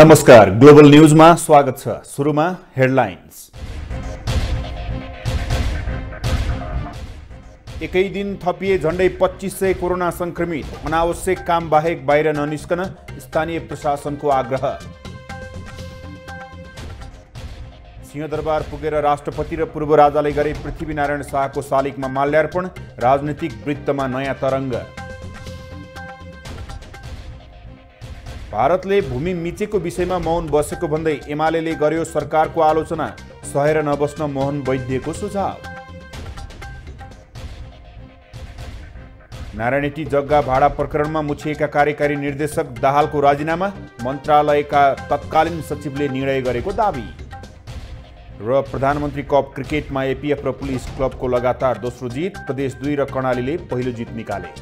नमस्कार ग्लोबल न्युजमा स्वागत छ सुरुमा हेडलाइन्स एकै दिन थपिए झन्डै पच्चिस सय कोरोना संक्रमित अनावश्यक काम बाहेक बाहिर ननिस्कन स्थानीय प्रशासनको आग्रह सिंहदरबार पुगेर राष्ट्रपति र पूर्व राजाले गरे पृथ्वीनारायण शाहको शालिगमा माल्यार्पण राजनीतिक वृत्तमा नयाँ तरङ्ग भारतले भूमि मिचेको विषयमा मौन बसेको भन्दै एमाले गर्यो सरकारको आलोचना सहेर नबस्न मोहन वैद्यको सुझाव नारायणेटी जग्गा भाडा प्रकरणमा मुछिएका कार्यकारी निर्देशक दाहालको राजीनामा मन्त्रालयका तत्कालीन सचिवले निर्णय गरेको दावी र प्रधानमन्त्री कप क्रिकेटमा एपिएफ र पुलिस क्लबको लगातार दोस्रो जित प्रदेश दुई र कर्णालीले पहिलो जित निकाले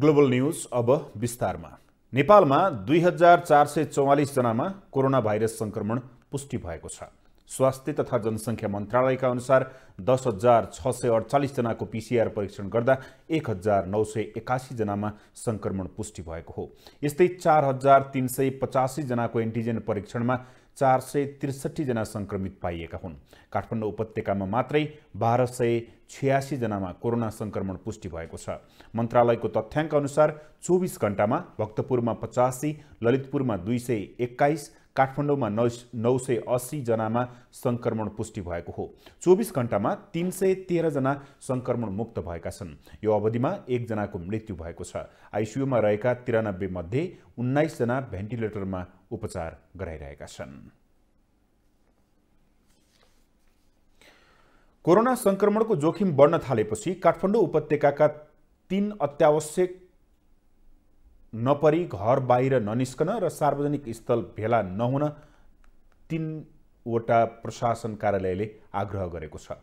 ग्लोबल न्युज अब विस्तारमा नेपालमा दुई हजार चार सय चौवालिसजनामा कोरोना भाइरस सङ्क्रमण पुष्टि भएको छ स्वास्थ्य तथा जनसङ्ख्या मन्त्रालयका अनुसार दस हजार छ सय अडचालिसजनाको पिसिआर परीक्षण गर्दा एक हजार नौ सय एकासीजनामा सङ्क्रमण पुष्टि भएको हो यस्तै चार हजार तिन सय पचासीजनाको एन्टिजेन परीक्षणमा चार सय त्रिसठीजना सङ्क्रमित पाइएका हुन् काठमाडौँ उपत्यकामा मात्रै बाह्र सय छ्यासीजनामा कोरोना सङ्क्रमण पुष्टि भएको छ मन्त्रालयको तथ्याङ्क अनुसार चौबिस घन्टामा भक्तपुरमा पचासी ललितपुरमा दुई सय एक्काइस काठमाडौँमा नौ नौ सय अस्सीजनामा सङ्क्रमण पुष्टि भएको हो चौबिस घन्टामा तिन सय तेह्रजना सङ्क्रमण मुक्त भएका छन् यो अवधिमा एकजनाको मृत्यु भएको छ आइसियुमा रहेका तिरानब्बे मध्ये उन्नाइसजना भेन्टिलेटरमा उपचार गराइरहेका छन् कोरोना सङ्क्रमणको जोखिम बढ्न थालेपछि काठमाडौँ उपत्यकाका तीन अत्यावश्यक नपरी घर बाहिर ननिस्कन र सार्वजनिक स्थल भेला नहुन तिनवटा प्रशासन कार्यालयले आग्रह गरेको छ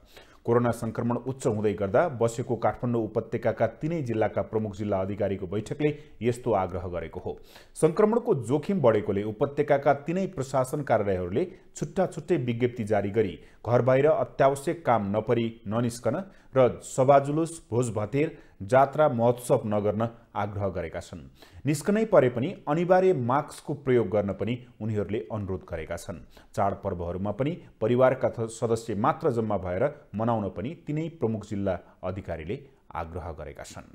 कोरोना संक्रमण उच्च हुँदै गर्दा बसेको काठमाडौँ उपत्यकाका तिनै जिल्लाका प्रमुख जिल्ला अधिकारीको बैठकले यस्तो आग्रह गरेको हो संक्रमणको जोखिम बढेकोले उपत्यकाका तिनै प्रशासन कार्यालयहरूले छुट्टा छुट्टै विज्ञप्ति जारी गरी घर बाहिर अत्यावश्यक काम नपरी ननिस्कन र सभाजुलुस भोज भतेर जात्रा महोत्सव नगर्न आग्रह गरेका छन् निस्कनै परे पनि अनिवार्य मास्कको प्रयोग गर्न पनि उनीहरूले अनुरोध गरेका छन् चाडपर्वहरूमा पनि परिवारका सदस्य मात्र जम्मा भएर मनाउन पनि तिनै प्रमुख जिल्ला अधिकारीले आग्रह गरेका छन्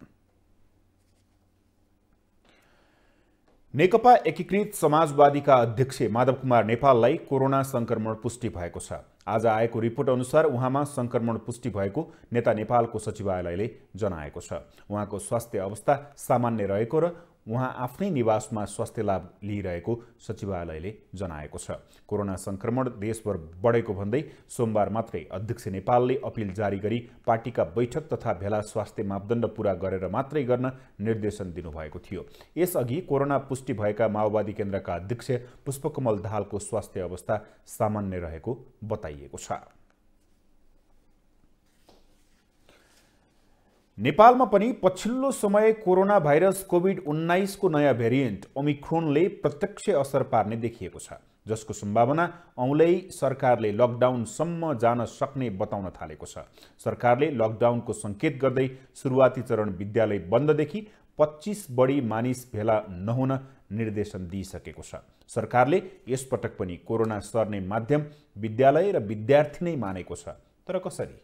नेकपा एकीकृत समाजवादीका अध्यक्ष माधव कुमार नेपाललाई कोरोना संक्रमण पुष्टि भएको छ आज आएको रिपोर्ट अनुसार उहाँमा संक्रमण पुष्टि भएको नेता नेपालको सचिवालयले जनाएको छ उहाँको स्वास्थ्य अवस्था सामान्य रहेको र उहाँ आफ्नै निवासमा स्वास्थ्य लाभ लिइरहेको सचिवालयले जनाएको छ कोरोना सङ्क्रमण देशभर बढेको भन्दै सोमबार मात्रै अध्यक्ष नेपालले अपिल जारी गरी पार्टीका बैठक तथा भेला स्वास्थ्य मापदण्ड पूरा गरेर मात्रै गर्न निर्देशन दिनुभएको थियो यसअघि कोरोना पुष्टि भएका माओवादी केन्द्रका अध्यक्ष पुष्पकमल दाहालको स्वास्थ्य अवस्था सामान्य रहेको बताइएको छ नेपालमा पनि पछिल्लो समय कोरोना भाइरस कोभिड उन्नाइसको नयाँ भेरिएन्ट ओमिक्रोनले प्रत्यक्ष असर पार्ने देखिएको छ जसको सम्भावना औँलै सरकारले लकडाउनसम्म जान सक्ने बताउन थालेको छ सरकारले लकडाउनको सङ्केत गर्दै सुरुवाती चरण विद्यालय बन्ददेखि पच्चिस बढी मानिस भेला नहुन निर्देशन दिइसकेको छ सरकारले यसपटक पनि कोरोना सर्ने माध्यम विद्यालय र विद्यार्थी नै मानेको छ तर कसरी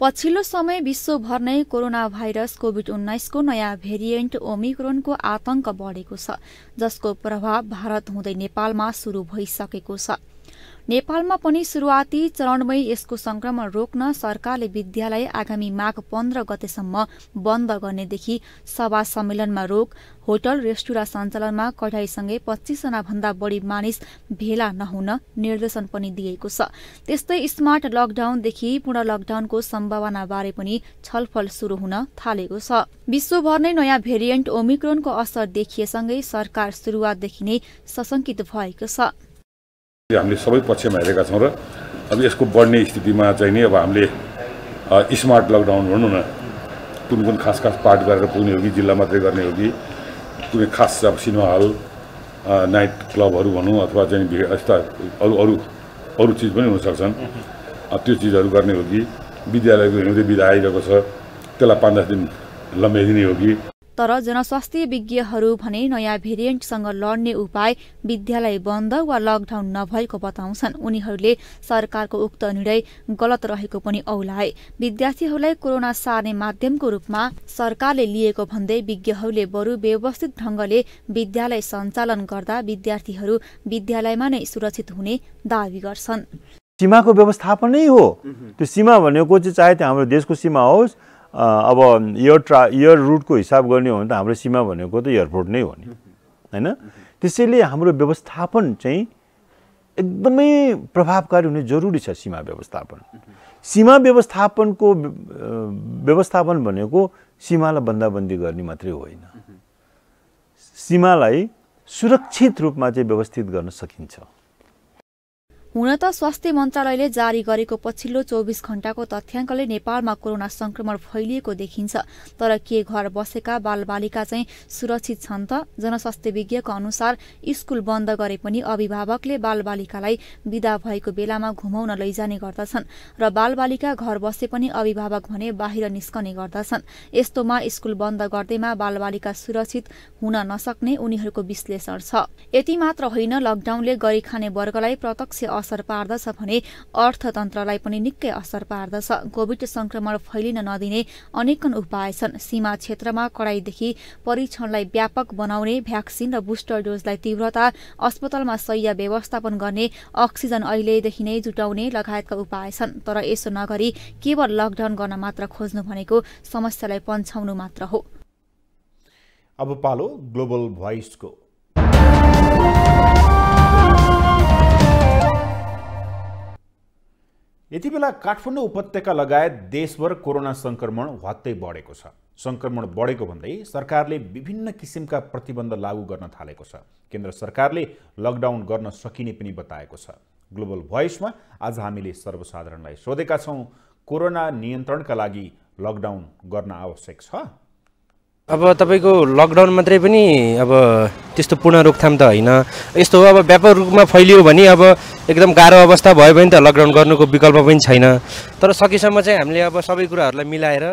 पछिल्लो समय विश्वभर नै कोरोना भाइरस कोभिड उन्नाइसको नयाँ भेरिएन्ट ओमिक्रोनको आतंक बढेको छ जसको प्रभाव भारत हुँदै नेपालमा सुरु भइसकेको छ नेपालमा पनि शुरूआती चरणमै यसको संक्रमण रोक्न सरकारले विद्यालय आगामी माघ पन्ध्र गतेसम्म बन्द गर्नेदेखि सभा सम्मेलनमा रोक होटल रेस्टुराँ सञ्चालनमा कडाईसँगै पच्चीसजना भन्दा बढी मानिस भेला नहुन निर्देशन पनि दिएको छ त्यस्तै स्मार्ट लकडाउनदेखि पूर्ण लकडाउनको सम्भावनाबारे पनि छलफल शुरू हुन थालेको छ विश्वभर नै नयाँ भेरिएन्ट ओमिक्रोनको असर देखिएसँगै सरकार शुरूआतदेखि नै सशंकित भएको छ हामीले सबै पक्षमा हेरेका छौँ र अब यसको बढ्ने स्थितिमा चाहिँ नि अब हामीले स्मार्ट लकडाउन भनौँ न कुन कुन खास खास पार्ट गरेर पुग्ने हो कि जिल्ला मात्रै गर्ने हो कि कुनै खास अब सिनेमा हल नाइट क्लबहरू भनौँ अथवा चाहिँ यस्ता अरू अरू अरू चिज पनि हुनसक्छन् त्यो चिजहरू गर्ने हो कि विद्यालयको हिउँदे विधा आइरहेको छ त्यसलाई पाँच दस दिन लम्ब्याइदिने हो कि तर जनस्वास्थ्य विज्ञहरू भने नयाँ भेरिएन्टसँग लड्ने उपाय विद्यालय बन्द वा लकडाउन नभएको बताउँछन् उनीहरूले सरकारको उक्त निर्णय गलत रहेको पनि औलाए विद्यार्थीहरूलाई कोरोना सार्ने माध्यमको रूपमा सरकारले लिएको भन्दै विज्ञहरूले बरु व्यवस्थित ढंगले विद्यालय सञ्चालन गर्दा विद्यार्थीहरू विद्यालयमा नै सुरक्षित हुने दावी गर्छन् सीमाको व्यवस्थापनै हो त्यो सीमा भनेको चाहिँ चाहे त्यो हाम्रो देशको सीमा होस् अब एयर ट्रा एयर रुटको हिसाब गर्ने हो भने त हाम्रो सीमा भनेको त एयरपोर्ट नै हो नि होइन त्यसैले हाम्रो व्यवस्थापन चाहिँ एकदमै प्रभावकारी हुने जरुरी छ सीमा व्यवस्थापन सीमा व्यवस्थापनको व्यवस्थापन भनेको सीमालाई बन्दाबन्दी गर्ने मात्रै होइन सीमालाई सुरक्षित रूपमा चाहिँ व्यवस्थित गर्न सकिन्छ हुन त स्वास्थ्य मन्त्रालयले जारी गरेको पछिल्लो चौबिस घण्टाको तथ्याङ्कले नेपालमा कोरोना संक्रमण फैलिएको देखिन्छ तर के घर बसेका बालबालिका चाहिँ सुरक्षित छन् त जनस्वास्थ्य विज्ञको अनुसार स्कूल बन्द गरे पनि अभिभावकले बालबालिकालाई विदा भएको बेलामा घुमाउन लैजाने गर्दछन् र बालबालिका घर बसे पनि अभिभावक भने बाहिर निस्कने गर्दछन् यस्तोमा स्कूल बन्द गर्दैमा बालबालिका सुरक्षित हुन नसक्ने उनीहरूको विश्लेषण छ यति मात्र होइन लकडाउनले गरी खाने वर्गलाई प्रत्यक्ष असर पार्दछ भने अर्थतन्त्रलाई पनि निकै असर पार्दछ कोविड संक्रमण फैलिन नदिने अनेकन उपाय छन् सीमा क्षेत्रमा कडाईदेखि परीक्षणलाई व्यापक बनाउने भ्याक्सिन र बुस्टर डोजलाई तीव्रता अस्पतालमा सय व्यवस्थापन गर्ने अक्सिजन अहिलेदेखि नै जुटाउने लगायतका उपाय छन् तर यसो नगरी केवल लकडाउन गर्न मात्र खोज्नु भनेको समस्यालाई पन्छाउनु मात्र हो अब पालो ग्लोबल भोइसको यति बेला काठमाडौँ उपत्यका लगायत देशभर कोरोना सङ्क्रमण वात्तै बढेको छ सङ्क्रमण बढेको भन्दै सरकारले विभिन्न किसिमका प्रतिबन्ध लागू गर्न थालेको छ केन्द्र सरकारले लकडाउन गर्न सकिने पनि बताएको छ ग्लोबल भोइसमा आज हामीले सर्वसाधारणलाई सोधेका छौँ कोरोना नियन्त्रणका लागि लकडाउन गर्न आवश्यक छ अब तपाईँको लकडाउन मात्रै पनि अब त्यस्तो पूर्ण रोकथाम त होइन यस्तो हो अब व्यापक रूपमा फैलियो भने अब एकदम गाह्रो अवस्था भयो भने त लकडाउन गर्नुको विकल्प पनि छैन तर सकेसम्म चाहिँ हामीले अब सबै कुराहरूलाई मिलाएर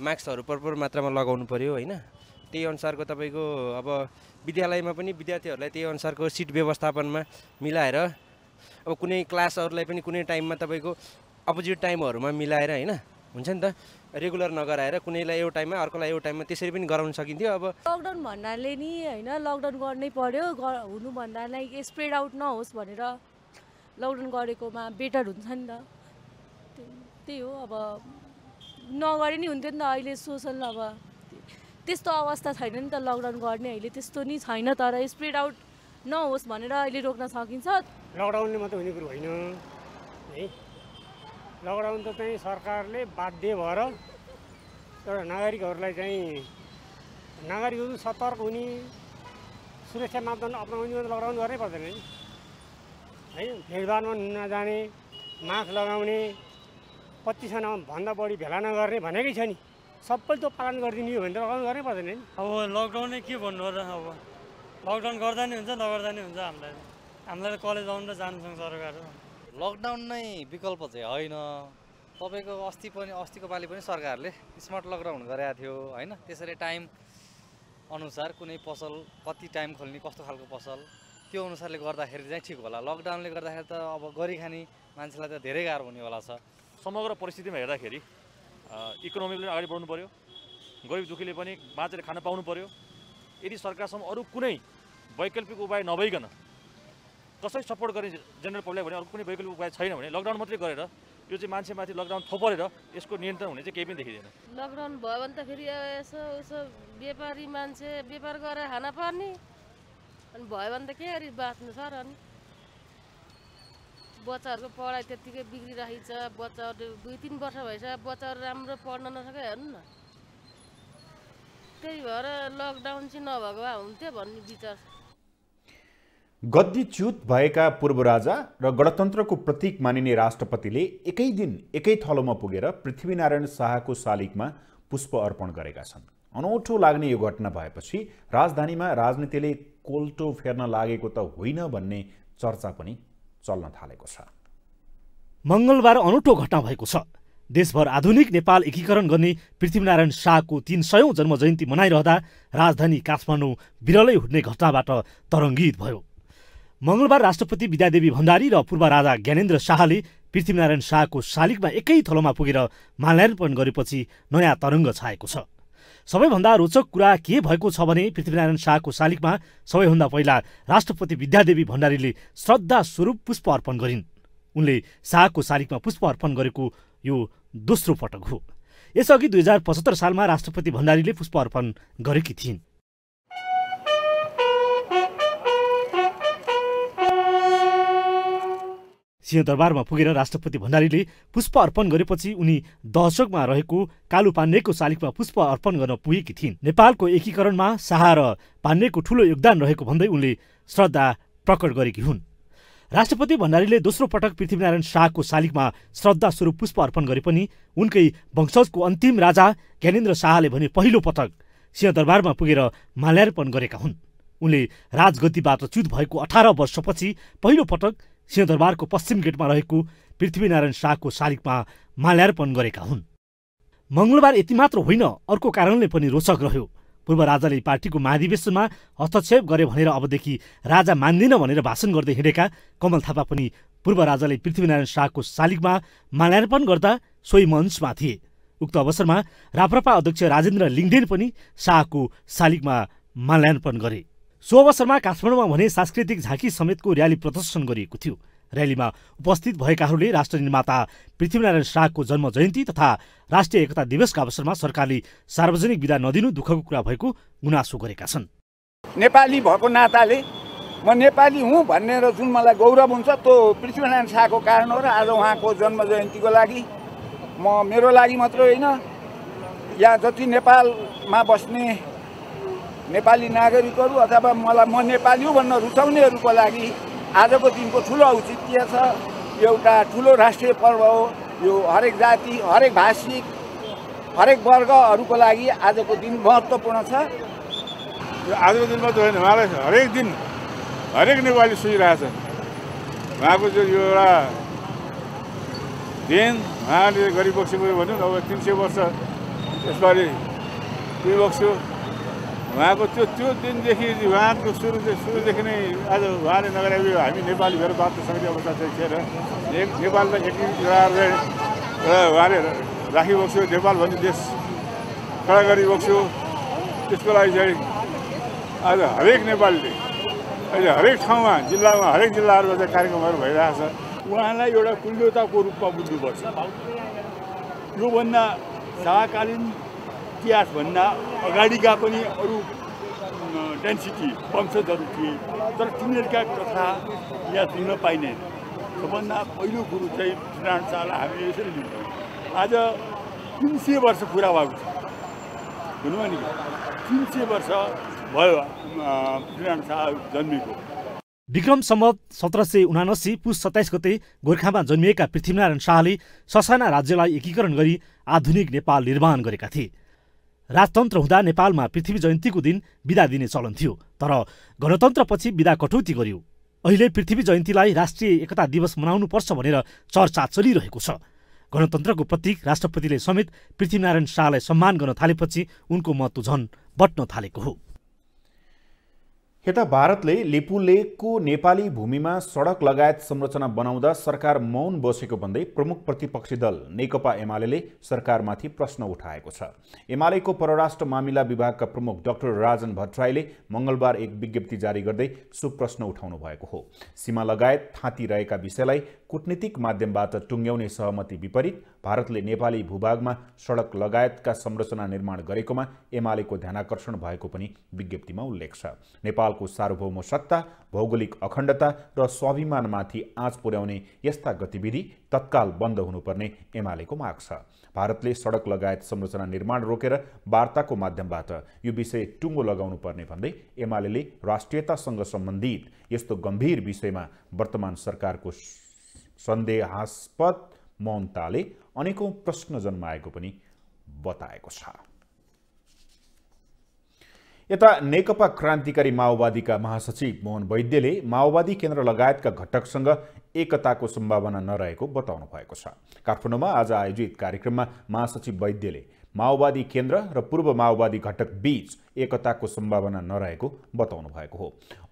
मास्कहरू प्रपर मात्रामा लगाउनु पऱ्यो होइन त्यही अनुसारको तपाईँको अब विद्यालयमा पनि विद्यार्थीहरूलाई त्यही अनुसारको सिट व्यवस्थापनमा मिलाएर अब कुनै क्लासहरूलाई पनि कुनै टाइममा तपाईँको अपोजिट टाइमहरूमा मिलाएर होइन हुन्छ नि त रेगुलर नगराएर कुनैलाई एउटा टाइममा अर्कोलाई एउटा टाइममा त्यसरी पनि गराउन सकिन्थ्यो अब लकडाउन भन्नाले नि होइन लकडाउन गर्नै पर्यो हुनु लाइक स्प्रेड आउट नहोस् भनेर लकडाउन गरेकोमा बेटर हुन्छ नि त त्यही हो अब नगरे नि हुन्थ्यो नि त अहिले सोसल अब त्यस्तो अवस्था छैन नि त लकडाउन गर्ने अहिले त्यस्तो नि छैन तर स्प्रेड आउट नहोस् भनेर अहिले रोक्न सकिन्छ लकडाउनले मात्रै हुने कुरो होइन है लकडाउन त चाहिँ सरकारले बाध्य भएर एउटा नागरिकहरूलाई चाहिँ नागरिकहरू सतर्क हुने सुरक्षा मापदण्ड अप्नाउने लकडाउन गर्नै पर्दैन नि है भेदभावमा नजाने मास्क लगाउने पच्चिसजना भन्दा बढी भेला नगर्ने भनेकै छ नि सबै त्यो पालन गरिदिने हो भने त लकडाउन गर्नै पर्दैन नि अब लकडाउनै के भन्नु र अब लकडाउन गर्दा नै हुन्छ नगर्दा नै हुन्छ हामीलाई हामीलाई त कलेज आउनु र सक्छ सरकार लकडाउन नै विकल्प चाहिँ होइन तपाईँको अस्ति पनि अस्तिको पालि पनि सरकारले स्मार्ट लकडाउन गराएको थियो होइन त्यसरी टाइम अनुसार कुनै पसल कति टाइम खोल्ने कस्तो खालको पसल त्यो अनुसारले गर्दाखेरि चाहिँ ठिक होला लकडाउनले गर्दाखेरि त अब गरी मान्छेलाई त धेरै गाह्रो हुनेवाला छ समग्र परिस्थितिमा हेर्दाखेरि इकोनोमीले अगाडि बढ्नु पऱ्यो गरिब दुःखीले पनि बाँचेर खान पाउनु पऱ्यो यदि सरकारसम्म अरू कुनै वैकल्पिक उपाय नभइकन कसरी सपोर्ट गर्ने जेनरल पब्लिक भने अर्को कुनै वैकल्पिक उपाय छैन भने लकडाउन मात्रै गरेर यो चाहिँ मान्छेमाथि लकडाउन थोपरेर यसको नियन्त्रण हुने चाहिँ केही पनि देखिँदैन लकडाउन भयो भने त फेरि यसो उसो व्यापारी मान्छे व्यापार गरेर खान पर्ने अनि भयो भने त के गरी बाँच्नु सर अनि बच्चाहरूको पढाइ त्यत्तिकै बिग्रिरहेको छ बच्चाहरू दुई तिन वर्ष भएछ बच्चाहरू राम्रो पढ्न नसके हेर्नु न त्यही भएर लकडाउन चाहिँ नभएको भए हुन्थ्यो भन्ने विचार गद्दीच्युत भएका पूर्व राजा र गणतन्त्रको प्रतीक मानिने राष्ट्रपतिले एकै दिन एकै थलोमा पुगेर पृथ्वीनारायण शाहको शालिगमा पुष्प अर्पण गरेका छन् अनौठो लाग्ने यो घटना भएपछि राजधानीमा राजनीतिले कोल्टो फेर्न लागेको त होइन भन्ने चर्चा पनि चल्न थालेको छ मङ्गलबार अनौठो घटना भएको छ देशभर आधुनिक नेपाल एकीकरण गर्ने पृथ्वीनारायण शाहको तिन सयौँ जन्म जयन्ती मनाइरहँदा राजधानी काठमाडौँ बिरलै हुने घटनाबाट तरङ्गित भयो मङ्गलबार राष्ट्रपति विद्यादेवी भण्डारी र पूर्व राजा ज्ञानेन्द्र शाहले पृथ्वीनारायण शाहको शालिगमा एकै थलोमा पुगेर माल्यार्पण गरेपछि नयाँ तरङ्ग छाएको छ सबैभन्दा रोचक कुरा के भएको छ भने पृथ्वीनारायण शाहको शालिगमा सबैभन्दा पहिला राष्ट्रपति विद्यादेवी भण्डारीले श्रद्धास्वरूप पुष्प अर्पण गरिन् उनले शाहको शालिगमा पुष्प अर्पण गरेको यो दोस्रो पटक हो यसअघि दुई हजार पचहत्तर सालमा राष्ट्रपति भण्डारीले पुष्प अर्पण गरेकी थिइन् सिंहदरबारमा पुगेर राष्ट्रपति भण्डारीले पुष्प अर्पण गरेपछि उनी दशकमा रहेको कालु पाण्डेको शालिगमा पुष्प अर्पण गर्न पुगेकी थिइन् नेपालको एकीकरणमा शाह र पाण्डेको ठूलो योगदान रहेको भन्दै उनले श्रद्धा प्रकट गरेकी हुन् राष्ट्रपति भण्डारीले दोस्रो पटक पृथ्वीनारायण शाहको शालिगमा श्रद्धास्वरूप पुष्प अर्पण गरे पनि उनकै वंशजको अन्तिम राजा ज्ञानेन्द्र शाहले भने पहिलो पटक सिंहदरबारमा पुगेर माल्यार्पण गरेका हुन् उनले राजगतिबाट च्युत भएको अठार वर्षपछि पहिलो पटक सिंहदरबारको पश्चिम गेटमा रहेको पृथ्वीनारायण शाहको शालिगमा माल्यार्पण गरेका हुन् मङ्गलबार यति मात्र होइन अर्को कारणले पनि रोचक रह्यो पूर्व राजाले पार्टीको महाधिवेशनमा हस्तक्षेप गरे भनेर अबदेखि राजा मान्दिन भनेर भाषण गर्दै हिँडेका कमल थापा पनि पूर्व राजाले पृथ्वीनारायण शाहको शालिगमा माल्यार्पण गर्दा सोही मञ्चमा थिए उक्त अवसरमा राप्रपा अध्यक्ष राजेन्द्र लिङ्गेन पनि शाहको शालिगमा माल्यार्पण गरे सो अवसरमा काठमाडौँमा भने सांस्कृतिक झाँकी समेतको र्याली प्रदर्शन गरिएको थियो र्यालीमा उपस्थित भएकाहरूले राष्ट्र निर्माता पृथ्वीनारायण शाहको जन्म जयन्ती तथा राष्ट्रिय एकता दिवसका अवसरमा सरकारले सार्वजनिक विदा नदिनु दुःखको कुरा भएको गुनासो गरेका छन् नेपाली भएको नाताले म नेपाली हुँ भनेर जुन मलाई गौरव हुन्छ त्यो पृथ्वीनारायण शाहको कारण हो र आज उहाँको जन्म जयन्तीको लागि म मेरो लागि मात्रै होइन यहाँ जति नेपालमा बस्ने नेपाली नागरिकहरू अथवा मलाई म नेपाली हो भन्न रुचाउनेहरूको लागि आजको दिनको ठुलो औचित्य छ एउटा ठुलो राष्ट्रिय पर्व हो यो हरेक जाति हरेक भाषिक हरेक वर्गहरूको लागि आजको दिन महत्त्वपूर्ण छ आजको दिन त होइन उहाँलाई हरेक दिन हरेक नेपाली सुनिरहेछ उहाँको जो यो एउटा दिन उहाँले गरिबक्सी भन्यो अब तिन सय वर्ष यसपालि उयो बक्स्यो उहाँको त्यो त्यो दिनदेखि उहाँको सुरु सुरुदेखि नै आज उहाँले नगरेको हामी नेपाली भएर बाँच्न सक्ने अवस्था चाहिँ थिएन एक नेपाललाई एकीकृत गराएर उहाँले राखिबोक् नेपाल भन्ने देश खडा गरिबोक्छु त्यसको लागि चाहिँ आज हरेक नेपालीले अहिले हरेक ठाउँमा जिल्लामा हरेक जिल्लाहरूमा चाहिँ कार्यक्रमहरू भइरहेको छ उहाँलाई एउटा कुल्यताको रूपमा बुझ्नुपर्छ योभन्दा शाहकालीन इतिहासभन्दा अगाडिका पनि अरू डेन्सिटी वंशजहरू थिए तर तिनीहरूका कथा यहाँ सुन्न पाइँदैन सबभन्दा पहिलो कुरो चाहिँ पुराण शाहलाई हामीले यसरी लिन्छौँ आज तिन सय वर्ष पुरा भएको छ भनौँ नि तिन सय वर्ष भयो पुराण शाह जन्मेको विक्रम सम्वत सत्र सय उनासी पुस सत्ताइस गते गोर्खामा जन्मिएका पृथ्वीनारायण शाहले ससाना राज्यलाई एकीकरण गरी आधुनिक नेपाल निर्माण गरेका थिए राजतन्त्र हुँदा नेपालमा पृथ्वी जयन्तीको दिन विदा दिने चलन थियो तर गणतन्त्रपछि विदा कटौती गरियो अहिले पृथ्वी जयन्तीलाई राष्ट्रिय एकता दिवस मनाउनुपर्छ भनेर चर्चा चलिरहेको छ गणतन्त्रको प्रतीक राष्ट्रपतिले समेत पृथ्वीनारायण शाहलाई सम्मान गर्न थालेपछि उनको महत्त्व झन बट्न थालेको हो यता भारतले लिपु लिपुलेकको नेपाली भूमिमा सडक लगायत संरचना बनाउँदा सरकार मौन बसेको भन्दै प्रमुख प्रतिपक्षी दल नेकपा एमाले सरकारमाथि प्रश्न उठाएको छ एमालेको परराष्ट्र मामिला विभागका प्रमुख डाक्टर राजन भट्टराईले मंगलबार एक विज्ञप्ति जारी गर्दै सो प्रश्न उठाउनु भएको हो सीमा लगायत थाँती रहेका विषयलाई कुटनीतिक माध्यमबाट टुङ्ग्याउने सहमति विपरीत भारतले नेपाली भूभागमा सडक लगायतका संरचना निर्माण गरेकोमा एमालेको ध्यानकर्षण भएको पनि विज्ञप्तिमा उल्लेख छ नेपालको सार्वभौम सत्ता भौगोलिक अखण्डता र स्वाभिमानमाथि आँच पुर्याउने यस्ता गतिविधि तत्काल बन्द हुनुपर्ने एमालेको माग छ भारतले सडक लगायत संरचना निर्माण रोकेर वार्ताको माध्यमबाट यो विषय टुङ्गो लगाउनु पर्ने भन्दै एमाले राष्ट्रियतासँग सम्बन्धित यस्तो गम्भीर विषयमा वर्तमान सरकारको सन्देहास्पद मौनताले अनेकौँ प्रश्न जन्माएको पनि बताएको छ यता नेकपा क्रान्तिकारी माओवादीका महासचिव मोहन वैद्यले माओवादी केन्द्र लगायतका घटकसँग एकताको सम्भावना नरहेको बताउनु भएको छ काठमाडौँमा आज आयोजित कार्यक्रममा महासचिव वैद्यले माओवादी केन्द्र र पूर्व माओवादी घटक बीच एकताको सम्भावना नरहेको बताउनु भएको हो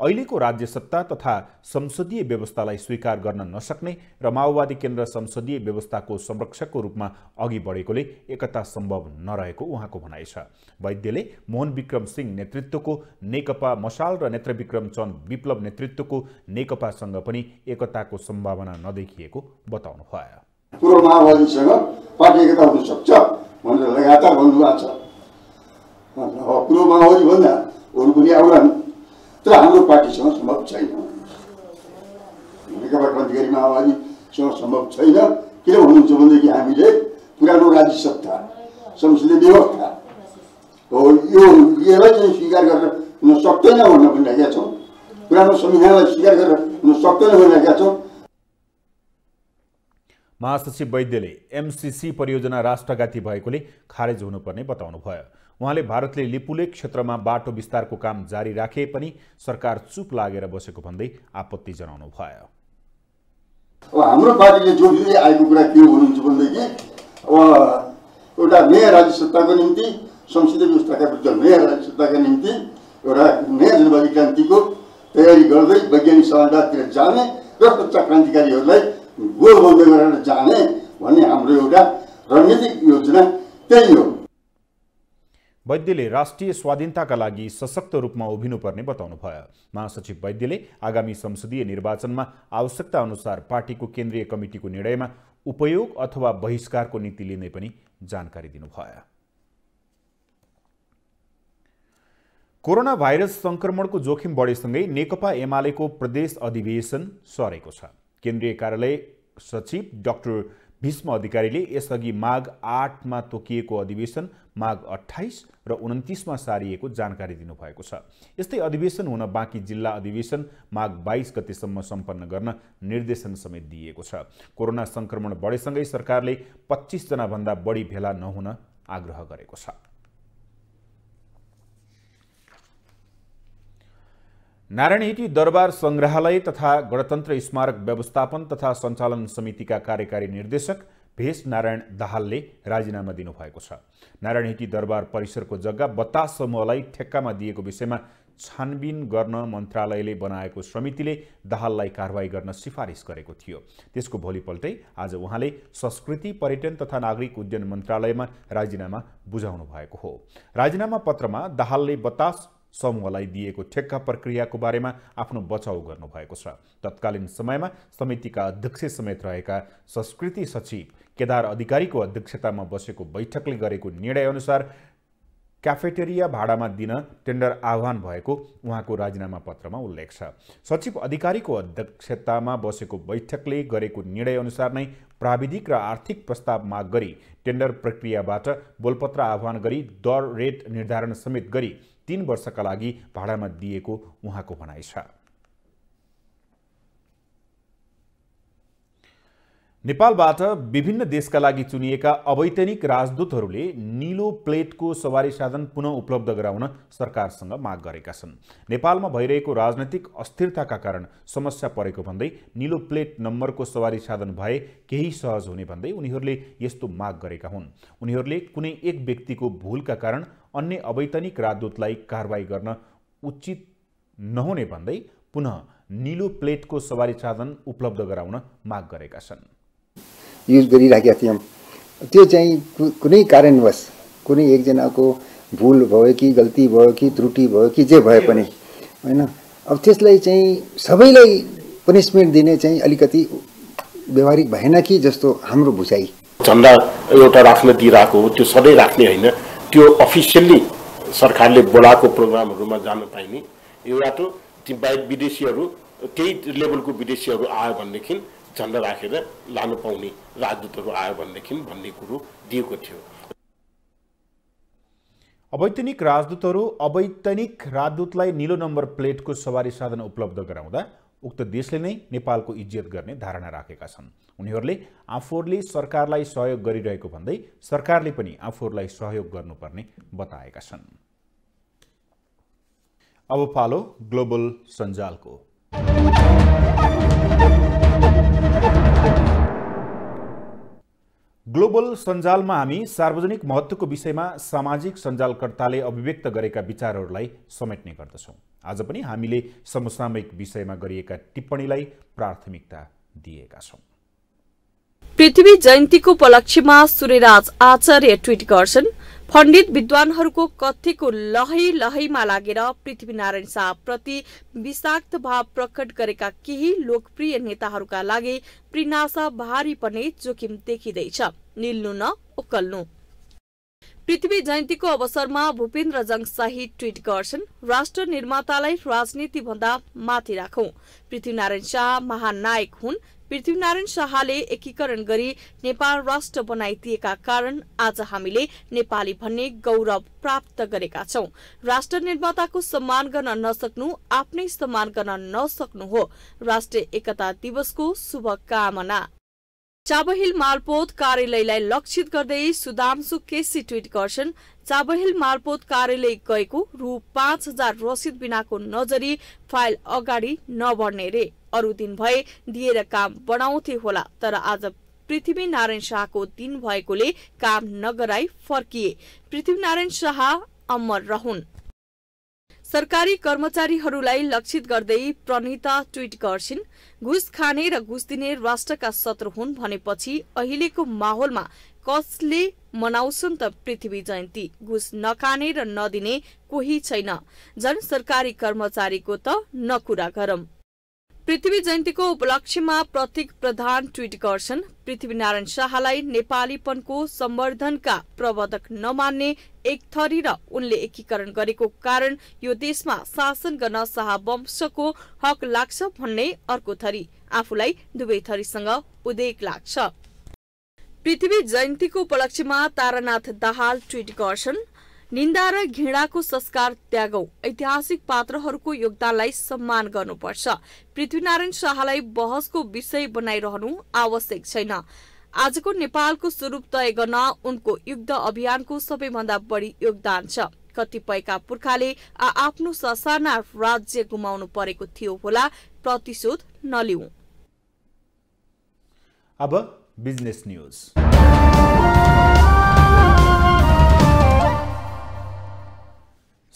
अहिलेको राज्य सत्ता तथा संसदीय व्यवस्थालाई स्वीकार गर्न नसक्ने र माओवादी केन्द्र संसदीय व्यवस्थाको संरक्षकको रूपमा अघि बढेकोले एकता सम्भव नरहेको उहाँको भनाइ छ वैद्यले मोहन विक्रम सिंह नेतृत्वको नेकपा मसाल र नेत्रविक्रम चन्द विप्लव नेतृत्वको नेकपासँग पनि एकताको सम्भावना नदेखिएको बताउनु भयो पूर्व माओवादीसँग पार्टी एकता हुन सक्छ भनेर लगातार भन्नुभएको छ कुरो माओवादी भन्दा अरू पनि आउलान् तर हाम्रो पार्टीसँग सम्भव छैन नेकपा क्रान्तिकारी माओवादीसँग सम्भव छैन किन भन्नुहुन्छ भनेदेखि हामीले पुरानो राज्य सत्ता संसदीय व्यवस्था हो यो यसलाई चाहिँ स्वीकार गरेर हुन सक्दैन भनेर भनिरहेका छौँ पुरानो संविधानलाई स्वीकार गरेर हुन सक्दैन भनिरहेका छौँ महासचिव वैद्यले एमसिसी परियोजना राष्ट्रघाती भएकोले खारेज हुनुपर्ने बताउनुभयो उहाँले भारतले लिपुले क्षेत्रमा बाटो विस्तारको काम जारी राखे पनि सरकार चुप लागेर बसेको भन्दै आपत्ति जनाउनु भयो अब हाम्रो पार्टीले जोडिँदै आएको कुरा के हुनुहुन्छ भनेदेखि अब एउटा नयाँ राज्य सत्ताको निम्ति संसदीय व्यवस्थाका विरुद्ध नयाँ राज्य सत्ताका निम्ति एउटा नयाँ जनवादी क्रान्तिको तयारी गर्दै वैज्ञानिक समाजवादतिर जाने र सच्चा क्रान्तिकारीहरूलाई गोल बन्दै गरेर जाने भन्ने हाम्रो एउटा रणनीतिक योजना त्यही हो वैद्यले राष्ट्रिय स्वाधीनताका लागि सशक्त रूपमा उभिनुपर्ने बताउनुभयो महासचिव वैद्यले आगामी संसदीय निर्वाचनमा आवश्यकता अनुसार पार्टीको केन्द्रीय कमिटिको निर्णयमा उपयोग अथवा बहिष्कारको नीति लिने पनि जानकारी दिनुभयो कोरोना भाइरस संक्रमणको जोखिम बढेसँगै नेकपा एमालेको प्रदेश अधिवेशन सरेको छ केन्द्रीय कार्यालय सचिव डाक्टर भीष्म अधिकारीले यसअघि माघ आठमा तोकिएको अधिवेशन माघ अठाइस र उन्तिसमा सारिएको जानकारी दिनुभएको छ यस्तै अधिवेशन हुन बाँकी जिल्ला अधिवेशन माघ बाइस गतिसम्म सम्पन्न गर्न निर्देशन समेत दिइएको छ कोरोना सङ्क्रमण बढेसँगै सरकारले पच्चिसजनाभन्दा बढी भेला नहुन आग्रह गरेको छ नारायणहिटी दरबार सङ्ग्रहालय तथा गणतन्त्र स्मारक व्यवस्थापन तथा सञ्चालन समितिका कार्यकारी निर्देशक भेष नारायण दाहालले राजीनामा दिनुभएको छ नारायणहिटी दरबार परिसरको जग्गा बत्ता समूहलाई ठेक्कामा दिएको विषयमा छानबिन गर्न मन्त्रालयले बनाएको समितिले दाहाललाई कारवाही गर्न सिफारिस गरेको थियो त्यसको भोलिपल्टै आज उहाँले संस्कृति पर्यटन तथा नागरिक उड्डयन मन्त्रालयमा राजीनामा बुझाउनु भएको हो राजीनामा पत्रमा दाहालले बतास समूहलाई दिएको ठेक्का प्रक्रियाको बारेमा आफ्नो बचाउ गर्नुभएको छ तत्कालीन समयमा समितिका अध्यक्ष समेत रहेका संस्कृति सचिव केदार अधिकारीको अध्यक्षतामा बसेको बैठकले गरेको निर्णयअनुसार क्याफेटेरिया भाडामा दिन टेन्डर आह्वान भएको उहाँको राजीनामा पत्रमा उल्लेख छ सचिव अधिकारीको अध्यक्षतामा बसेको बैठकले गरेको निर्णयअनुसार नै प्राविधिक र आर्थिक प्रस्ताव माग गरी टेन्डर प्रक्रियाबाट बोलपत्र आह्वान गरी दर रेट निर्धारण समेत गरी तीन वर्षका लागि भाडामा दिएको उहाँको भनाइ छ नेपालबाट विभिन्न देशका लागि चुनिएका अवैतनिक राजदूतहरूले निलो प्लेटको सवारी साधन पुनः उपलब्ध गराउन सरकारसँग माग गरेका छन् नेपालमा भइरहेको राजनैतिक अस्थिरताका कारण समस्या परेको भन्दै निलो प्लेट नम्बरको सवारी साधन भए केही सहज हुने भन्दै उनीहरूले यस्तो माग गरेका हुन् उनीहरूले कुनै एक व्यक्तिको भूलका कारण अन्य अवैतनिक राजदूतलाई कारवाही गर्न उचित नहुने भन्दै पुनः निलो प्लेटको सवारी साधन उपलब्ध गराउन माग गरेका छन् युज गरिराखेका थियौँ त्यो चाहिँ कुनै कारणवश कुनै एकजनाको भुल भयो कि गल्ती भयो कि त्रुटि भयो कि जे भए पनि होइन अब त्यसलाई चाहिँ सबैलाई पनिसमेन्ट दिने चाहिँ अलिकति व्यवहारिक भएन कि जस्तो हाम्रो बुझाइ झन्डा एउटा राख्न दिइरहेको हो त्यो सधैँ राख्ने होइन त्यो अफिसियल्ली सरकारले बोलाएको प्रोग्रामहरूमा जान पाइने एउटा त ती बाहेक विदेशीहरू त्यही लेभलको विदेशीहरू आयो भनेदेखि झन्डा राखेर लानु पाउने राजदूतहरू आयो भनेदेखि भन्ने कुरो दिएको थियो अवैतनिक राजदूतहरू अवैतनिक राजदूतलाई निलो नम्बर प्लेटको सवारी साधन उपलब्ध गराउँदा उक्त देशले नै नेपालको इज्जत गर्ने धारणा राखेका छन् उनीहरूले आफूहरूले सरकारलाई सहयोग गरिरहेको भन्दै सरकारले पनि आफूहरूलाई सहयोग गर्नुपर्ने बताएका छन् अब पालो ग्लोबल सञ्जालको ग्लोबल सञ्जालमा हामी सार्वजनिक महत्त्वको विषयमा सामाजिक सञ्जालकर्ताले अभिव्यक्त गरेका विचारहरूलाई समेट्ने गर्दछौँ आज पनि हामीले समसामयिक विषयमा गरिएका टिप्पणीलाई प्राथमिकता दिएका छौँ पृथ्वी जयन्तीको उपलक्ष्यमा सूर्यराज आचार्य ट्विट गर्छन् पण्डित विद्वानहरूको कथिको लहै लहैमा लागेर पृथ्वीनारायण शाहप्रति विषाक्त भाव प्रकट गरेका केही लोकप्रिय नेताहरूका लागि प्रिनासा भारी पर्ने जोखिम देखिँदैछ निल्नु न उकल्नु पृथ्वी जयन्तीको अवसरमा भूपेन्द्र जङ शाही ट्वीट गर्छन् राष्ट्र निर्मातालाई राजनीति भन्दा माथि राखौं पृथ्वीनारायण शाह महानायक हुन् पृथ्वीनारायण शाहले एकीकरण गरी नेपाल राष्ट्र बनाइदिएका कारण आज हामीले नेपाली भन्ने गौरव प्राप्त गरेका छौं राष्ट्र निर्माताको सम्मान गर्न नसक्नु आफ्नै सम्मान गर्न नसक्नु हो राष्ट्रिय एकता दिवसको शुभकामना चाबहिल मालपोत कार्यालयलाई लक्षित गर्दै सुदामसु केसी ट्वीट गर्छन् चाबहिल मार्पोत कार्यालय गएको रु पाँच हजार रसिद बिनाको नजरी फाइल अगाडि नबढ्ने रे अरू दिन भए दिएर काम बनाउँथे होला तर आज पृथ्वीनारायण शाहको दिन भएकोले काम नगराई फर्किए पृथ्वीनारायण शाह अमर रहुन। सरकारी कर्मचारीहरूलाई लक्षित गर्दै प्रणिता ट्वीट गर्छिन् घुस खाने र घुस दिने राष्ट्रका सत्र हुन् भनेपछि अहिलेको माहौलमा कसले मनाउँछन् त पृथ्वी जयन्ती घुस नखाने र नदिने कोही छैन झन सरकारी कर्मचारीको त नकुरा गरौं पृथ्वी जयन्तीको उपलक्ष्यमा प्रतीक प्रधान ट्वीट गर्छन् पृथ्वीनारायण शाहलाई नेपालीपनको सम्वर्धनका प्रबन्धक नमान्ने एक थरी र उनले एकीकरण गरेको कारण यो देशमा शासन गर्न शाहवंशको हक लाग्छ भन्ने अर्को थरी आफूलाई दुवै थरीसँग उदेक लाग्छ पृथ्वी जयन्तीको उपलक्ष्यमा तारानाथ दाहाल ट्वीट गर्छन् निन्दा र घृणाको संस्कार त्यागौ ऐतिहासिक पात्रहरूको योगदानलाई सम्मान गर्नुपर्छ पृथ्वीनारायण शाहलाई बहसको विषय बनाइरहनु आवश्यक छैन आजको नेपालको स्वरूप तय गर्न उनको युद्ध अभियानको सबैभन्दा बढी योगदान छ कतिपयका पुर्खाले आफ्नो ससाना राज्य गुमाउनु परेको थियो होला प्रतिशोध नलिउ अब बिजनेस न्यूज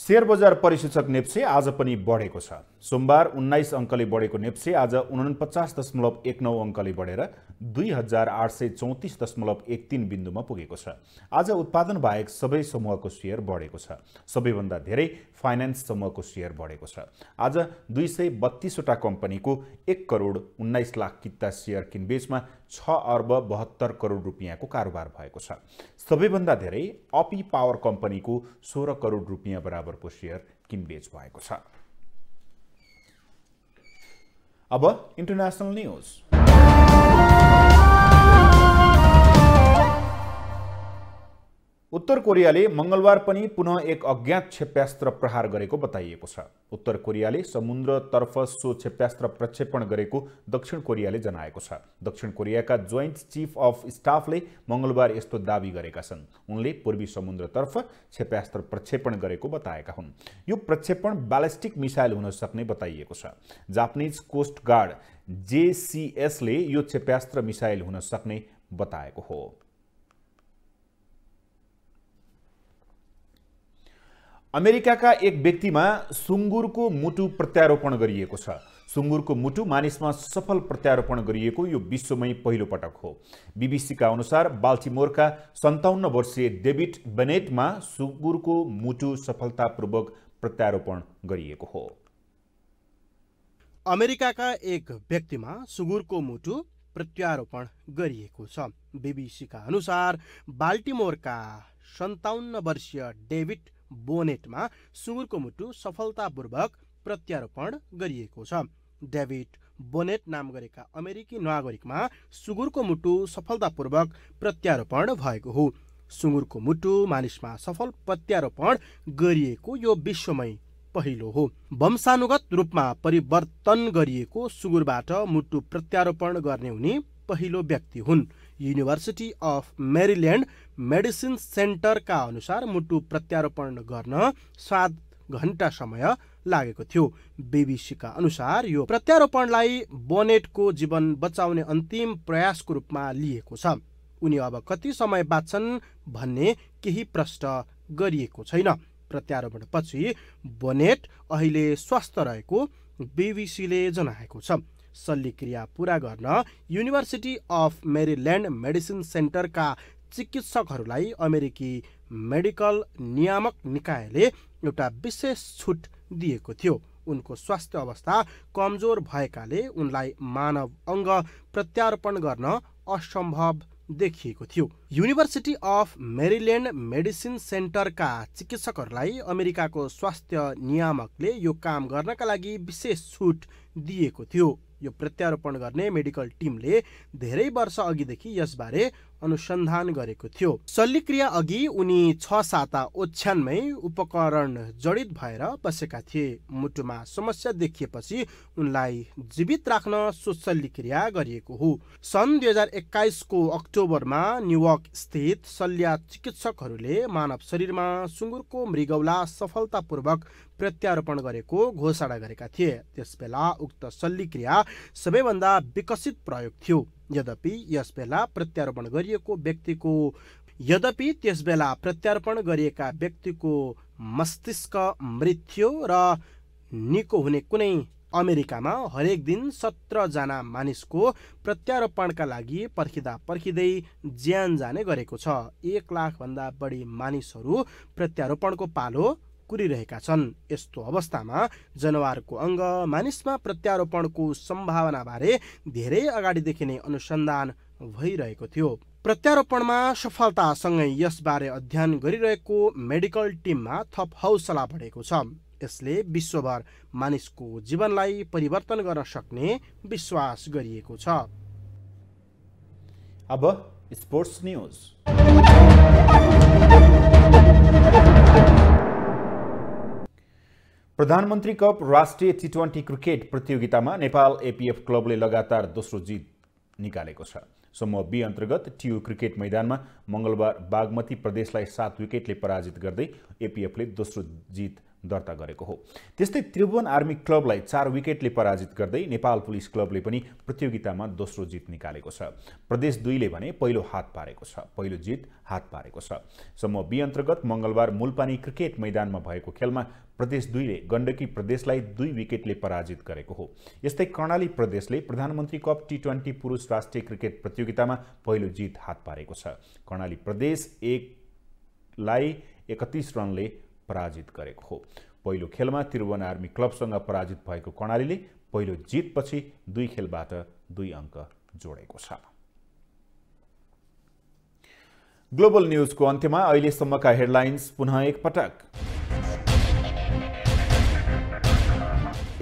सेयर बजार परिसूचक नेप्से आज पनि बढेको छ सोमबार उन्नाइस अङ्कले बढेको नेप्से आज उनपचास दशमलव एक नौ अङ्कले बढेर दुई हजार आठ सय चौतिस दशमलव एक तिन बिन्दुमा पुगेको छ आज उत्पादन बाहेक सबै समूहको सेयर बढेको छ सबैभन्दा धेरै फाइनेन्स समूहको सेयर बढेको छ आज दुई सय बत्तिसवटा कम्पनीको एक करोड उन्नाइस लाख किता सेयर किनबेचमा छ अर्ब बहत्तर करोड रुपियाँको कारोबार भएको छ सबैभन्दा धेरै अपी पावर कम्पनीको सोह्र करोड रुपियाँ बराबरको सेयर किनबेच भएको छ अब इन्टरनेसनल न्युज उत्तर कोरियाले मङ्गलबार पनि पुनः एक अज्ञात क्षेप्यास्त्र प्रहार गरेको बताइएको छ उत्तर कोरियाले समुद्रतर्फ सो क्षेप्यास्त्र प्रक्षेपण गरेको दक्षिण कोरियाले जनाएको छ दक्षिण कोरियाका जोइन्ट चिफ अफ स्टाफले मङ्गलबार यस्तो दावी गरेका छन् उनले पूर्वी समुद्रतर्फ क्षेप्यास्त्र प्रक्षेपण गरेको बताएका हुन् यो प्रक्षेपण ब्यालिस्टिक मिसाइल हुन सक्ने बताइएको छ जापानिज कोस्ट गार्ड जेसिएसले यो क्षेप्यास्त्र मिसाइल हुन सक्ने बताएको हो अमेरिकाका एक व्यक्तिमा सुँगुरको मुटु प्रत्यारोपण गरिएको छ सुँगुरको मुटु मानिसमा सफल प्रत्यारोपण गरिएको यो विश्वमै पहिलो पटक हो बिबिसीका अनुसार बाल्टिमोरका सन्ताउन्न वर्षीय डेभिड बेनेटमा सुँगुरको मुटु सफलतापूर्वक प्रत्यारोपण गरिएको हो अमेरिकाका एक व्यक्तिमा सुँगुरको मुटु प्रत्यारोपण गरिएको छ बिबिसीका अनुसार बाल्टिमोरका सन्ताउन्न वर्षीय डेभिड बोनेटमा सुँगुरको मुटु सफलतापूर्वक प्रत्यारोपण गरिएको छ डेभिड बोनेट नाम गरेका अमेरिकी नागरिकमा सुँगुरको मुटु सफलतापूर्वक प्रत्यारोपण भएको हो सुँगुरको मुटु मानिसमा सफल प्रत्यारोपण गरिएको यो विश्वमै पहिलो हो वंशानुगत रूपमा परिवर्तन गरिएको सुँगुरबाट मुटु प्रत्यारोपण गर्ने उनी पहिलो व्यक्ति हुन् युनिभर्सिटी अफ मेरिल्यान्ड मेडिसिन सेन्टरका अनुसार मुटु प्रत्यारोपण गर्न सात घन्टा समय लागेको थियो बिबिसीका अनुसार यो प्रत्यारोपणलाई बोनेटको जीवन बचाउने अन्तिम प्रयासको रूपमा लिएको छ उनी अब कति समय बाँच्छन् भन्ने केही प्रश्न गरिएको छैन प्रत्यारोपणपछि बोनेट अहिले स्वस्थ रहेको बिबिसीले जनाएको छ शल्यक्रिया पुरा गर्न युनिभर्सिटी अफ मेरिल्यान्ड मेडिसिन सेन्टरका चिकित्सकहरूलाई अमेरिकी मेडिकल नियामक निकायले एउटा विशेष छुट दिएको थियो उनको स्वास्थ्य अवस्था कमजोर भएकाले उनलाई मानव अङ्ग प्रत्यारोपण गर्न असम्भव देखिएको थियो युनिभर्सिटी अफ मेरिल्यान्ड मेडिसिन सेन्टरका चिकित्सकहरूलाई अमेरिकाको स्वास्थ्य नियामकले यो काम गर्नका लागि विशेष छुट दिएको थियो यो प्रत्यारोपण गर्ने मेडिकल टिमले धेरै वर्ष अघिदेखि यसबारे अनुसन्धान गरेको थियो शल्यक्रिया अघि उनी छ साता ओछ्यानमै उपकरण जडित भएर बसेका थिए मुटुमा समस्या देखिएपछि उनलाई जीवित राख्न सुशल्यक्रिया गरिएको हो सन् दुई हजार एक्काइसको अक्टोबरमा न्युयोर्क स्थित शल्य चिकित्सकहरूले मानव शरीरमा सुँगुरको मृगौला सफलतापूर्वक प्रत्यारोपण गरेको घोषणा गरेका थिए त्यसबेला उक्त शल्यक्रिया सबैभन्दा विकसित प्रयोग थियो यद्यपि यसबेला प्रत्यारोपण गरिएको व्यक्तिको यद्यपि त्यसबेला प्रत्यारोपण गरिएका व्यक्तिको मस्तिष्क मृत थियो र निको हुने कुनै अमेरिकामा हरेक दिन सत्रजना मानिसको प्रत्यारोपणका लागि पर्खिँदा पर्खिँदै ज्यान जाने गरेको छ एक लाखभन्दा बढी मानिसहरू प्रत्यारोपणको पालो कुरिरहेका छन् यस्तो अवस्थामा जनावरको अङ्ग मानिसमा प्रत्यारोपणको सम्भावनाबारे धेरै अगाडिदेखि नै अनुसन्धान भइरहेको थियो प्रत्यारोपणमा सफलतासँगै यसबारे अध्ययन गरिरहेको मेडिकल टिममा थप हौसला बढेको छ यसले विश्वभर मानिसको जीवनलाई परिवर्तन गर्न सक्ने विश्वास गरिएको छ अब स्पोर्ट्स न्युज प्रधानमन्त्री कप राष्ट्रिय टी ट्वेन्टी क्रिकेट प्रतियोगितामा नेपाल एपिएफ क्लबले लगातार दोस्रो जित निकालेको छ समूह बी अन्तर्गत टियु क्रिकेट मैदानमा मङ्गलबार बागमती प्रदेशलाई सात विकेटले पराजित गर्दै एपिएफले दोस्रो जित दर्ता गरेको हो त्यस्तै त्रिभुवन आर्मी क्लबलाई चार विकेटले पराजित गर्दै नेपाल पुलिस क्लबले पनि प्रतियोगितामा दोस्रो जित निकालेको छ प्रदेश दुईले भने पहिलो हात पारेको छ पहिलो जित हात पारेको छ समूह बी अन्तर्गत मङ्गलबार मूलपानी क्रिकेट मैदानमा भएको खेलमा प्रदेश दुईले गण्डकी प्रदेशलाई दुई विकेटले पराजित गरेको हो यस्तै कर्णाली प्रदेशले प्रधानमन्त्री कप टी ट्वेन्टी पुरुष राष्ट्रिय क्रिकेट प्रतियोगितामा पहिलो जित हात पारेको छ कर्णाली प्रदेश एकलाई एकतिस रनले पराजित गरेको हो पहिलो खेलमा त्रिभुवन आर्मी क्लबसँग पराजित भएको कर्णालीले पहिलो जितपछि दुई खेलबाट दुई अङ्क जोडेको छ ग्लोबल न्युजको अन्त्यमा अहिलेसम्मका हेडलाइन्स पुनः एकपटक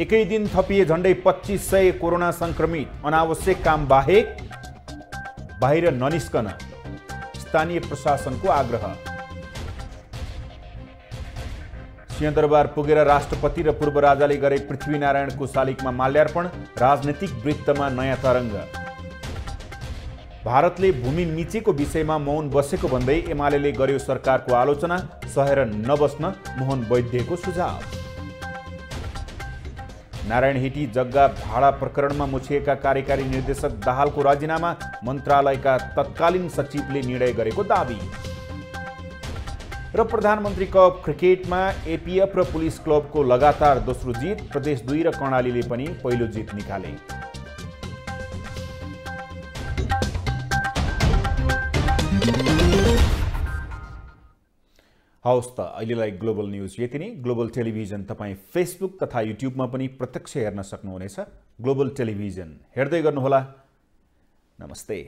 एकै दिन थपिए झन्डै पच्चिस सय कोरोना संक्रमित अनावश्यक काम बाहेक बाहिर ननिस्कन स्थानीय प्रशासनको आग्रह सिंहदरबार पुगेर राष्ट्रपति र पूर्व राजाले गरे पृथ्वीनारायणको शालिगमा माल्यार्पण राजनीतिक वृत्तमा नयाँ तरङ्ग भारतले भूमि मिचेको विषयमा मौन बसेको भन्दै एमाले गर्यो सरकारको आलोचना सहेर नबस्न मोहन वैद्यको सुझाव नारायण हिटी जग्गा भाडा प्रकरणमा मुछिएका कार्यकारी निर्देशक दाहालको राजीनामा मन्त्रालयका तत्कालीन सचिवले निर्णय गरेको दावी र प्रधानमन्त्री कप क्रिकेटमा एपिएफ र पुलिस क्लबको लगातार दोस्रो जित प्रदेश दुई र कर्णालीले पनि पहिलो जित निकाले हवस् त अहिलेलाई ग्लोबल न्युज यति नै ग्लोबल टेलिभिजन तपाईँ फेसबुक तथा युट्युबमा पनि प्रत्यक्ष हेर्न सक्नुहुनेछ ग्लोबल टेलिभिजन हेर्दै गर्नुहोला नमस्ते